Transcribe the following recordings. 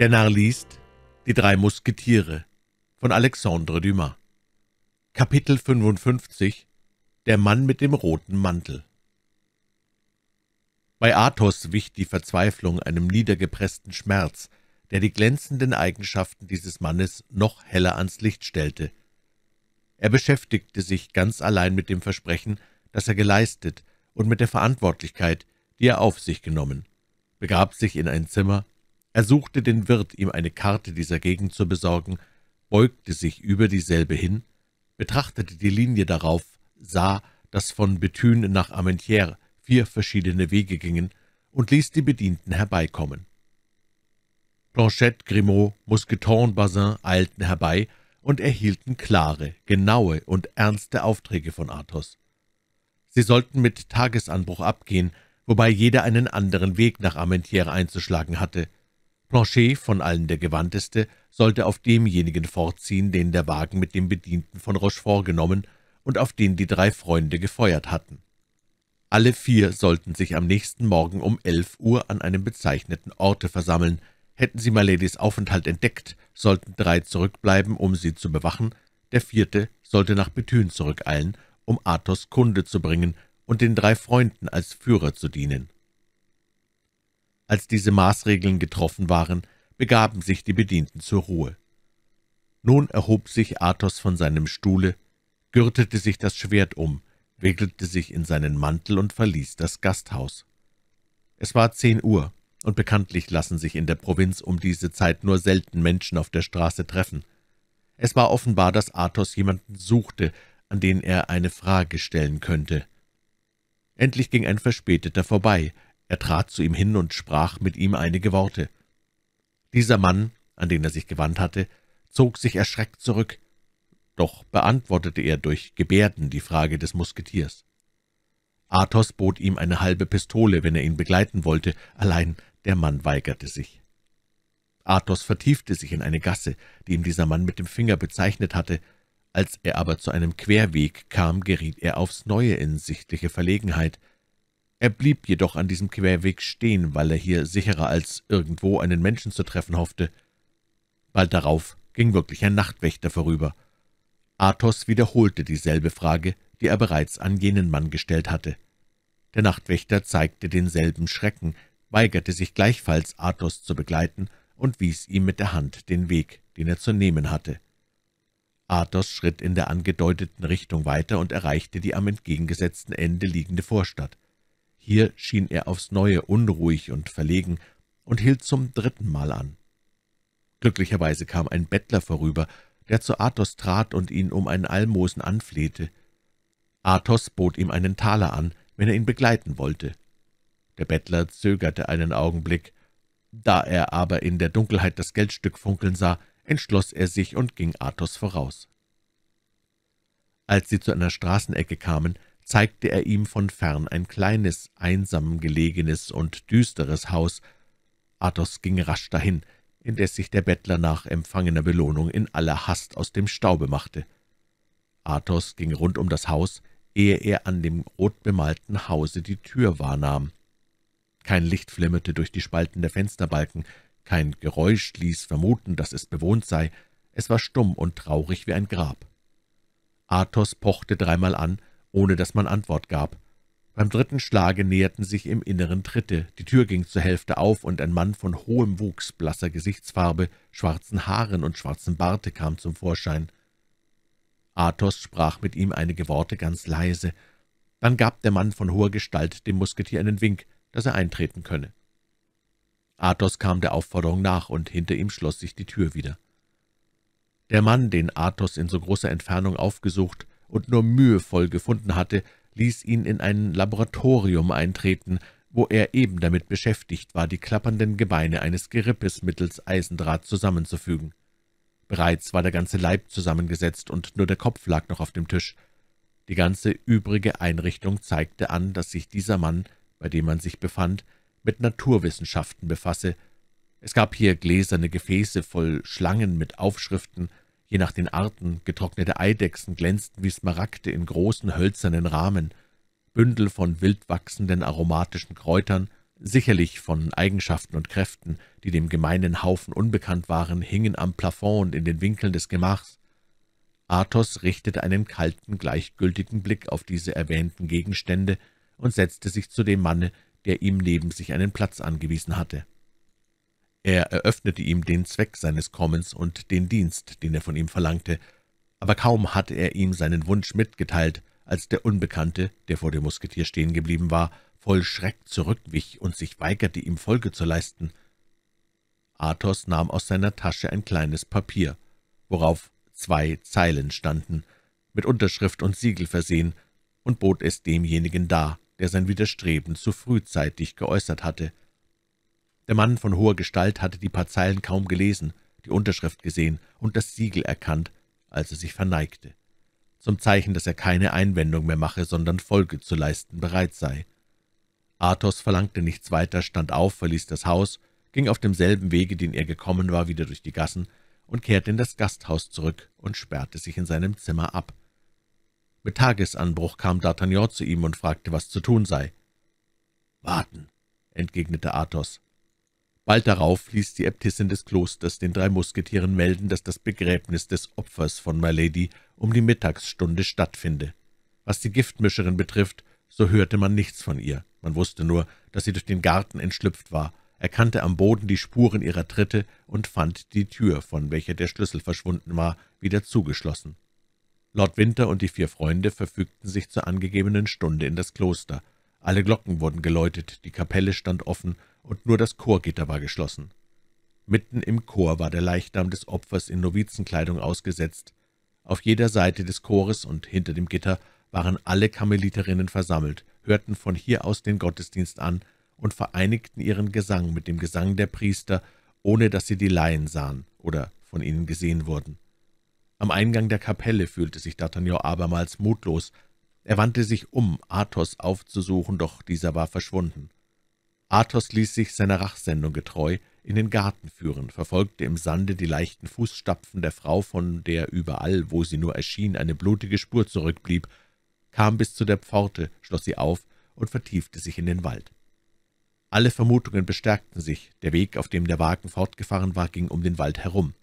Der Narr liest Die drei Musketiere von Alexandre Dumas Kapitel 55 Der Mann mit dem roten Mantel Bei Athos wich die Verzweiflung einem niedergepressten Schmerz, der die glänzenden Eigenschaften dieses Mannes noch heller ans Licht stellte. Er beschäftigte sich ganz allein mit dem Versprechen, das er geleistet, und mit der Verantwortlichkeit, die er auf sich genommen, begab sich in ein Zimmer er suchte den Wirt, ihm eine Karte dieser Gegend zu besorgen, beugte sich über dieselbe hin, betrachtete die Linie darauf, sah, dass von Bethune nach Armentières vier verschiedene Wege gingen und ließ die Bedienten herbeikommen. Planchette, Grimaud, Mousqueton, Bazin eilten herbei und erhielten klare, genaue und ernste Aufträge von Athos. Sie sollten mit Tagesanbruch abgehen, wobei jeder einen anderen Weg nach Armentières einzuschlagen hatte – Planchet, von allen der Gewandteste, sollte auf demjenigen fortziehen, den der Wagen mit dem Bedienten von Rochefort genommen und auf den die drei Freunde gefeuert hatten. Alle vier sollten sich am nächsten Morgen um elf Uhr an einem bezeichneten Orte versammeln. Hätten sie Miladys Aufenthalt entdeckt, sollten drei zurückbleiben, um sie zu bewachen, der vierte sollte nach Bethune zurückeilen, um Athos Kunde zu bringen und den drei Freunden als Führer zu dienen. Als diese Maßregeln getroffen waren, begaben sich die Bedienten zur Ruhe. Nun erhob sich Athos von seinem Stuhle, gürtete sich das Schwert um, wickelte sich in seinen Mantel und verließ das Gasthaus. Es war zehn Uhr, und bekanntlich lassen sich in der Provinz um diese Zeit nur selten Menschen auf der Straße treffen. Es war offenbar, dass Athos jemanden suchte, an den er eine Frage stellen könnte. Endlich ging ein Verspäteter vorbei, er trat zu ihm hin und sprach mit ihm einige Worte. Dieser Mann, an den er sich gewandt hatte, zog sich erschreckt zurück, doch beantwortete er durch Gebärden die Frage des Musketiers. Athos bot ihm eine halbe Pistole, wenn er ihn begleiten wollte, allein der Mann weigerte sich. Athos vertiefte sich in eine Gasse, die ihm dieser Mann mit dem Finger bezeichnet hatte, als er aber zu einem Querweg kam, geriet er aufs Neue in sichtliche Verlegenheit – er blieb jedoch an diesem Querweg stehen, weil er hier sicherer als irgendwo einen Menschen zu treffen hoffte. Bald darauf ging wirklich ein Nachtwächter vorüber. Athos wiederholte dieselbe Frage, die er bereits an jenen Mann gestellt hatte. Der Nachtwächter zeigte denselben Schrecken, weigerte sich gleichfalls, Athos zu begleiten, und wies ihm mit der Hand den Weg, den er zu nehmen hatte. Athos schritt in der angedeuteten Richtung weiter und erreichte die am entgegengesetzten Ende liegende Vorstadt. Hier schien er aufs Neue unruhig und verlegen und hielt zum dritten Mal an. Glücklicherweise kam ein Bettler vorüber, der zu Athos trat und ihn um einen Almosen anflehte. Athos bot ihm einen Taler an, wenn er ihn begleiten wollte. Der Bettler zögerte einen Augenblick. Da er aber in der Dunkelheit das Geldstück funkeln sah, entschloss er sich und ging Athos voraus. Als sie zu einer Straßenecke kamen, zeigte er ihm von fern ein kleines, einsam gelegenes und düsteres Haus. Athos ging rasch dahin, indes sich der Bettler nach empfangener Belohnung in aller Hast aus dem Staube machte. Athos ging rund um das Haus, ehe er an dem rotbemalten Hause die Tür wahrnahm. Kein Licht flimmerte durch die Spalten der Fensterbalken, kein Geräusch ließ vermuten, dass es bewohnt sei, es war stumm und traurig wie ein Grab. Athos pochte dreimal an, ohne dass man Antwort gab. Beim dritten Schlage näherten sich im Inneren Tritte, die Tür ging zur Hälfte auf, und ein Mann von hohem Wuchs, blasser Gesichtsfarbe, schwarzen Haaren und schwarzen Barte kam zum Vorschein. Athos sprach mit ihm einige Worte ganz leise. Dann gab der Mann von hoher Gestalt dem Musketier einen Wink, dass er eintreten könne. Athos kam der Aufforderung nach, und hinter ihm schloss sich die Tür wieder. Der Mann, den Athos in so großer Entfernung aufgesucht, und nur mühevoll gefunden hatte, ließ ihn in ein Laboratorium eintreten, wo er eben damit beschäftigt war, die klappernden Gebeine eines Gerippes mittels Eisendraht zusammenzufügen. Bereits war der ganze Leib zusammengesetzt und nur der Kopf lag noch auf dem Tisch. Die ganze übrige Einrichtung zeigte an, dass sich dieser Mann, bei dem man sich befand, mit Naturwissenschaften befasse. Es gab hier gläserne Gefäße voll Schlangen mit Aufschriften je nach den Arten, getrocknete Eidechsen glänzten wie Smaragde in großen hölzernen Rahmen, Bündel von wild wachsenden aromatischen Kräutern, sicherlich von Eigenschaften und Kräften, die dem gemeinen Haufen unbekannt waren, hingen am Plafond und in den Winkeln des Gemachs. Athos richtete einen kalten, gleichgültigen Blick auf diese erwähnten Gegenstände und setzte sich zu dem Manne, der ihm neben sich einen Platz angewiesen hatte. Er eröffnete ihm den Zweck seines Kommens und den Dienst, den er von ihm verlangte, aber kaum hatte er ihm seinen Wunsch mitgeteilt, als der Unbekannte, der vor dem Musketier stehen geblieben war, voll Schreck zurückwich und sich weigerte, ihm Folge zu leisten. Athos nahm aus seiner Tasche ein kleines Papier, worauf zwei Zeilen standen, mit Unterschrift und Siegel versehen, und bot es demjenigen dar, der sein Widerstreben zu frühzeitig geäußert hatte – der Mann von hoher Gestalt hatte die paar Zeilen kaum gelesen, die Unterschrift gesehen und das Siegel erkannt, als er sich verneigte, zum Zeichen, dass er keine Einwendung mehr mache, sondern Folge zu leisten bereit sei. Athos verlangte nichts weiter, stand auf, verließ das Haus, ging auf demselben Wege, den er gekommen war, wieder durch die Gassen und kehrte in das Gasthaus zurück und sperrte sich in seinem Zimmer ab. Mit Tagesanbruch kam D'Artagnan zu ihm und fragte, was zu tun sei. »Warten«, entgegnete Athos. Bald darauf ließ die Äbtissin des Klosters den drei Musketieren melden, dass das Begräbnis des Opfers von My Lady um die Mittagsstunde stattfinde. Was die Giftmischerin betrifft, so hörte man nichts von ihr. Man wusste nur, dass sie durch den Garten entschlüpft war, erkannte am Boden die Spuren ihrer Tritte und fand die Tür, von welcher der Schlüssel verschwunden war, wieder zugeschlossen. Lord Winter und die vier Freunde verfügten sich zur angegebenen Stunde in das Kloster. Alle Glocken wurden geläutet, die Kapelle stand offen, und nur das Chorgitter war geschlossen. Mitten im Chor war der Leichnam des Opfers in Novizenkleidung ausgesetzt. Auf jeder Seite des Chores und hinter dem Gitter waren alle Kameliterinnen versammelt, hörten von hier aus den Gottesdienst an und vereinigten ihren Gesang mit dem Gesang der Priester, ohne dass sie die Laien sahen oder von ihnen gesehen wurden. Am Eingang der Kapelle fühlte sich D'Artagnan abermals mutlos. Er wandte sich um, Athos aufzusuchen, doch dieser war verschwunden. Athos ließ sich seiner Rachsendung getreu in den Garten führen, verfolgte im Sande die leichten Fußstapfen der Frau, von der überall, wo sie nur erschien, eine blutige Spur zurückblieb, kam bis zu der Pforte, schloss sie auf und vertiefte sich in den Wald. Alle Vermutungen bestärkten sich, der Weg, auf dem der Wagen fortgefahren war, ging um den Wald herum.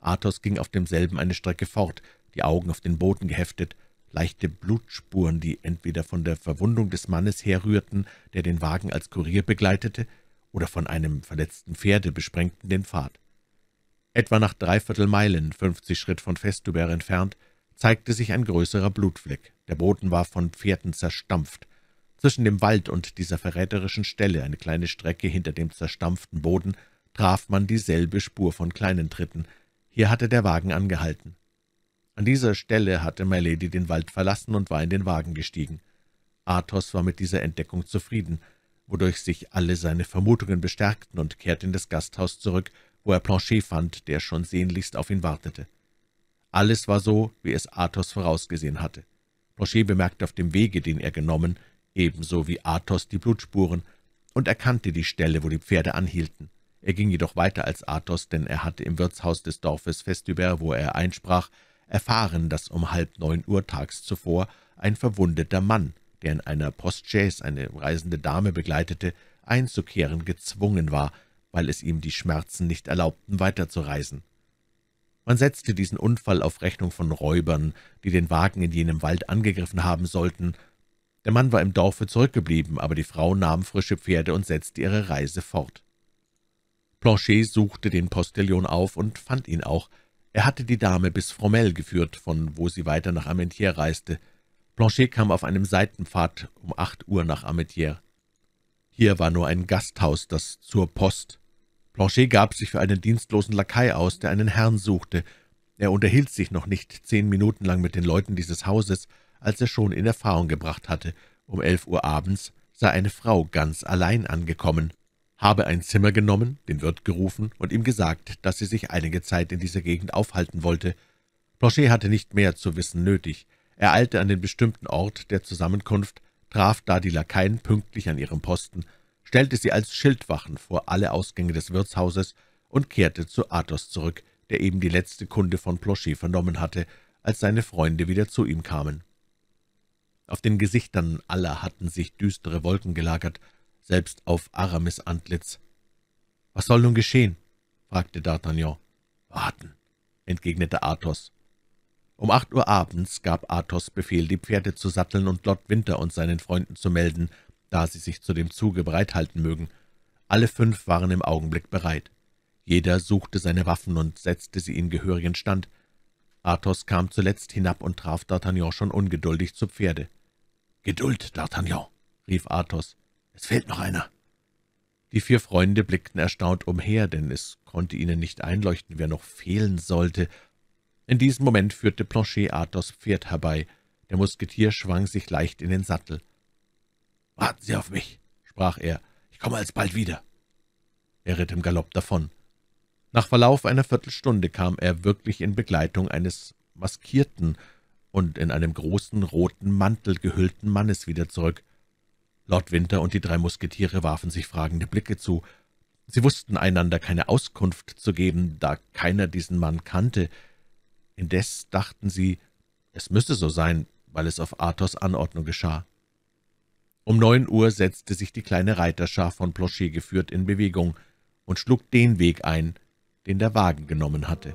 Athos ging auf demselben eine Strecke fort, die Augen auf den Boden geheftet, leichte Blutspuren, die entweder von der Verwundung des Mannes herrührten, der den Wagen als Kurier begleitete, oder von einem verletzten Pferde besprengten den Pfad. Etwa nach dreiviertel Meilen, fünfzig Schritt von Festuber entfernt, zeigte sich ein größerer Blutfleck. Der Boden war von Pferden zerstampft. Zwischen dem Wald und dieser verräterischen Stelle, eine kleine Strecke hinter dem zerstampften Boden, traf man dieselbe Spur von kleinen Tritten. Hier hatte der Wagen angehalten. An dieser Stelle hatte Milady den Wald verlassen und war in den Wagen gestiegen. Athos war mit dieser Entdeckung zufrieden, wodurch sich alle seine Vermutungen bestärkten und kehrte in das Gasthaus zurück, wo er Planchet fand, der schon sehnlichst auf ihn wartete. Alles war so, wie es Athos vorausgesehen hatte. Planchet bemerkte auf dem Wege, den er genommen, ebenso wie Athos die Blutspuren, und erkannte die Stelle, wo die Pferde anhielten. Er ging jedoch weiter als Athos, denn er hatte im Wirtshaus des Dorfes Festüber, wo er einsprach, erfahren, dass um halb neun Uhr tags zuvor ein verwundeter Mann, der in einer Postchaise eine reisende Dame begleitete, einzukehren gezwungen war, weil es ihm die Schmerzen nicht erlaubten, weiterzureisen. Man setzte diesen Unfall auf Rechnung von Räubern, die den Wagen in jenem Wald angegriffen haben sollten. Der Mann war im Dorfe zurückgeblieben, aber die Frau nahm frische Pferde und setzte ihre Reise fort. Planchet suchte den Postillon auf und fand ihn auch, er hatte die Dame bis Fromelles geführt, von wo sie weiter nach Amentières reiste. Planchet kam auf einem Seitenpfad um acht Uhr nach Amentières. Hier war nur ein Gasthaus, das zur Post. Planchet gab sich für einen dienstlosen Lakai aus, der einen Herrn suchte. Er unterhielt sich noch nicht zehn Minuten lang mit den Leuten dieses Hauses, als er schon in Erfahrung gebracht hatte. Um elf Uhr abends sei eine Frau ganz allein angekommen habe ein Zimmer genommen, den Wirt gerufen und ihm gesagt, dass sie sich einige Zeit in dieser Gegend aufhalten wollte. Planchet hatte nicht mehr zu wissen nötig. Er eilte an den bestimmten Ort der Zusammenkunft, traf da die Lakaien pünktlich an ihrem Posten, stellte sie als Schildwachen vor alle Ausgänge des Wirtshauses und kehrte zu Athos zurück, der eben die letzte Kunde von Planchet vernommen hatte, als seine Freunde wieder zu ihm kamen. Auf den Gesichtern aller hatten sich düstere Wolken gelagert, selbst auf Aramis Antlitz. »Was soll nun geschehen?« fragte D'Artagnan. »Warten«, entgegnete Athos. Um acht Uhr abends gab Athos Befehl, die Pferde zu satteln und Lord Winter und seinen Freunden zu melden, da sie sich zu dem Zuge bereithalten mögen. Alle fünf waren im Augenblick bereit. Jeder suchte seine Waffen und setzte sie in gehörigen Stand. Athos kam zuletzt hinab und traf D'Artagnan schon ungeduldig zu Pferde. »Geduld, D'Artagnan«, rief Athos, es fehlt noch einer.« Die vier Freunde blickten erstaunt umher, denn es konnte ihnen nicht einleuchten, wer noch fehlen sollte. In diesem Moment führte Planchet Athos Pferd herbei. Der Musketier schwang sich leicht in den Sattel. »Warten Sie auf mich«, sprach er, »ich komme alsbald wieder.« Er ritt im Galopp davon. Nach Verlauf einer Viertelstunde kam er wirklich in Begleitung eines maskierten und in einem großen roten Mantel gehüllten Mannes wieder zurück. Lord Winter und die drei Musketiere warfen sich fragende Blicke zu. Sie wussten einander keine Auskunft zu geben, da keiner diesen Mann kannte. Indes dachten sie, es müsse so sein, weil es auf Athos Anordnung geschah. Um neun Uhr setzte sich die kleine Reiterschar von Planchet geführt in Bewegung und schlug den Weg ein, den der Wagen genommen hatte.